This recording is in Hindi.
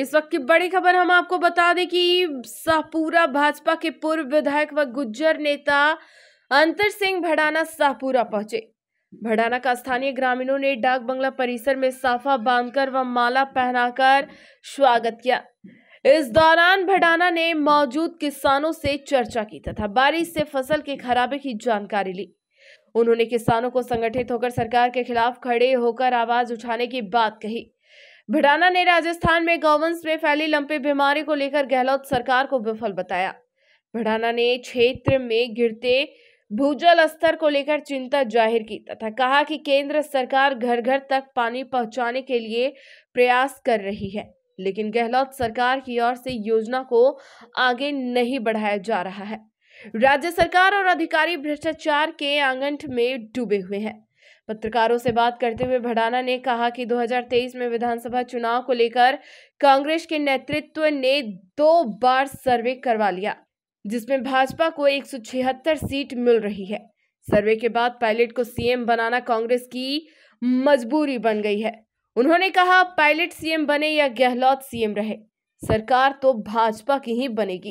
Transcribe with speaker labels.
Speaker 1: इस वक्त की बड़ी खबर हम आपको बता दें कि शाहपुरा भाजपा के पूर्व विधायक व गुज्जर नेता अंतर सिंह भड़ाना शाहपुरा पहुंचे भड़ाना का स्थानीय ग्रामीणों ने डाक बंगला परिसर में साफा बांधकर व माला पहनाकर स्वागत किया इस दौरान भडाना ने मौजूद किसानों से चर्चा की तथा बारिश से फसल के खराबे की जानकारी ली उन्होंने किसानों को संगठित होकर सरकार के खिलाफ खड़े होकर आवाज उठाने की बात कही भिड़ाना ने राजस्थान में गौवंश में फैली लंपी बीमारी को लेकर गहलोत सरकार को विफल बताया भिड़ाना ने क्षेत्र में गिरते भूजल स्तर को लेकर चिंता जाहिर की तथा कहा कि केंद्र सरकार घर घर तक पानी पहुंचाने के लिए प्रयास कर रही है लेकिन गहलोत सरकार की ओर से योजना को आगे नहीं बढ़ाया जा रहा है राज्य सरकार और अधिकारी भ्रष्टाचार के आंगन में डूबे हुए हैं पत्रकारों से बात करते हुए भडाना ने कहा कि 2023 में विधानसभा चुनाव को लेकर कांग्रेस के नेतृत्व ने दो बार सर्वे करवा लिया जिसमें भाजपा को एक सीट मिल रही है सर्वे के बाद पायलट को सीएम बनाना कांग्रेस की मजबूरी बन गई है उन्होंने कहा पायलट सीएम बने या गहलोत सीएम रहे सरकार तो भाजपा की ही बनेगी